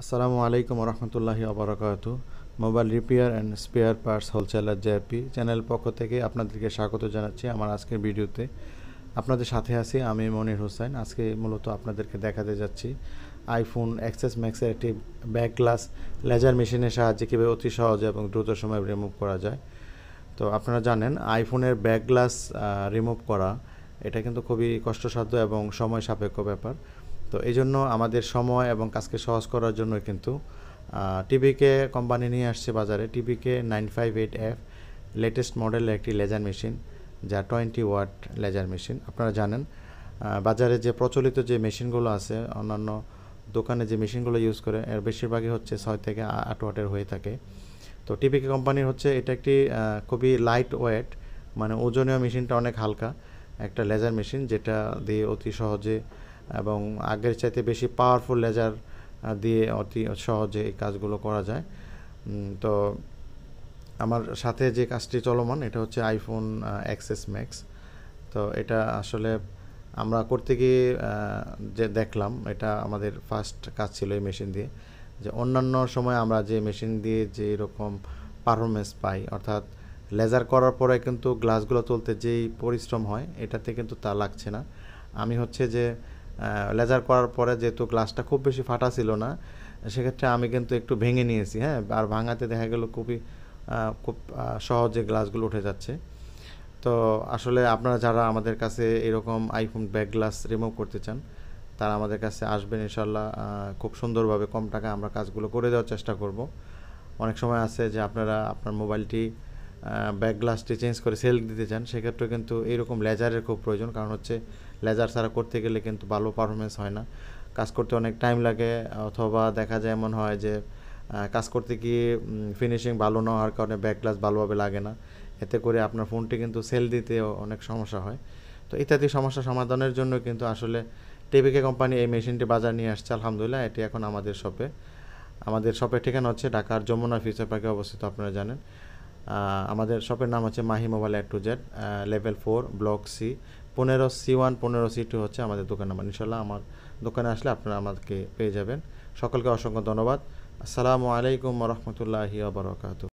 আসসালামু আলাইকুম রহমতুল্লাহি আবরাকাত mobile repair and spare parts wholesaler JP channel পক্ষ থেকে আপনাদেরকে স্বাগত জানাচ্ছি আমার আজকের ভিডিওতে আপনাদের সাথে আছি আমি মনির হোসেন আজকে মূলত আপনাদেরকে দেখাতে যাচ্ছি আইফোন অ্যাক্সেস ম্যাক্সের একটি ব্যাক গ্লাস লেজার মেশিনের সাহায্যে কীভাবে অতি সহজে এবং দ্রুত সময় রিমুভ করা যায় তো আপনারা জানেন আইফোনের ব্যাক গ্লাস রিমুভ করা এটা কিন্তু খুবই কষ্টসাধ্য এবং সময় সাপেক্ষ ব্যাপার তো এই জন্য আমাদের সময় এবং কাজকে সহজ করার জন্য কিন্তু টিভিকে কোম্পানি নিয়ে আসছে বাজারে TVK nine five eight F latest মডেলের একটি লেজার মেশিন যা টোয়েন্টি ওয়াট লেজার মেশিন আপনারা জানেন বাজারে যে প্রচলিত যে মেশিনগুলো আছে অন্যান্য দোকানে যে মেশিনগুলো ইউজ করে এর বেশিরভাগই হচ্ছে ছয় থেকে আট ওয়াটের হয়ে থাকে তো টিভিকে কোম্পানির হচ্ছে এটা একটি খুবই লাইট ওয়েট মানে ওজনীয় মেশিনটা অনেক হালকা একটা লেজার মেশিন যেটা দিয়ে অতি সহজে এবং আগের চাইতে বেশি পাওয়ারফুল লেজার দিয়ে অতি সহজে এই কাজগুলো করা যায় তো আমার সাথে যে কাজটি চলমান এটা হচ্ছে আইফোন অ্যাক্সেস ম্যাক্স তো এটা আসলে আমরা করতে গিয়ে যে দেখলাম এটা আমাদের ফার্স্ট কাজ ছিল এই মেশিন দিয়ে যে অন্যান্য সময় আমরা যে মেশিন দিয়ে যে রকম পারফরমেন্স পাই অর্থাৎ লেজার করার পরে কিন্তু গ্লাসগুলো তুলতে যেই পরিশ্রম হয় এটাতে কিন্তু তা লাগছে না আমি হচ্ছে যে লেজার করার পরে যেহেতু গ্লাসটা খুব বেশি ফাটা ছিল না সেক্ষেত্রে আমি কিন্তু একটু ভেঙে নিয়েছি হ্যাঁ আর ভাঙাতে দেখা গেল খুবই খুব সহজে গ্লাসগুলো উঠে যাচ্ছে তো আসলে আপনারা যারা আমাদের কাছে এরকম আইফোন ব্যাক গ্লাস রিমুভ করতে চান তারা আমাদের কাছে আসবেন ইনশাল্লাহ খুব সুন্দরভাবে কম টাকা আমরা কাজগুলো করে দেওয়ার চেষ্টা করব অনেক সময় আছে যে আপনারা আপনার মোবাইলটি ব্যাক গ্লাসটি চেঞ্জ করে সেল দিতে চান সেক্ষেত্রে কিন্তু এইরকম লেজারের খুব প্রয়োজন কারণ হচ্ছে লেজার ছাড়া করতে গেলে কিন্তু ভালো পারফরমেন্স হয় না কাজ করতে অনেক টাইম লাগে অথবা দেখা যায় এমন হয় যে কাজ করতে গিয়ে ফিনিশিং ভালো না হওয়ার কারণে ব্যাক গ্লাস ভালোভাবে লাগে না এতে করে আপনার ফোনটি কিন্তু সেল দিতে অনেক সমস্যা হয় তো ইত্যাদি সমস্যা সমাধানের জন্য কিন্তু আসলে টেবিকে কোম্পানি এই মেশিনটি বাজার নিয়ে আসছে আলহামদুলিল্লাহ এটি এখন আমাদের শপে আমাদের শপের ঠিকানা হচ্ছে ঢাকার যমুনা ফিউচার পার্কে অবস্থিত আপনারা জানেন আমাদের শপের নাম হচ্ছে মাহি মোবাইল এক to Z level four block C পনেরো সি ওয়ান পনেরো সি টু হচ্ছে আমাদের দোকান নাম্বার ইনশাল্লাহ আমার দোকানে আসলে আপনারা আমাকে পেয়ে যাবেন সকলকে অসংখ্য ধন্যবাদ আসসালামু আলাইকুম রহমতুল্লাহি আবরকাত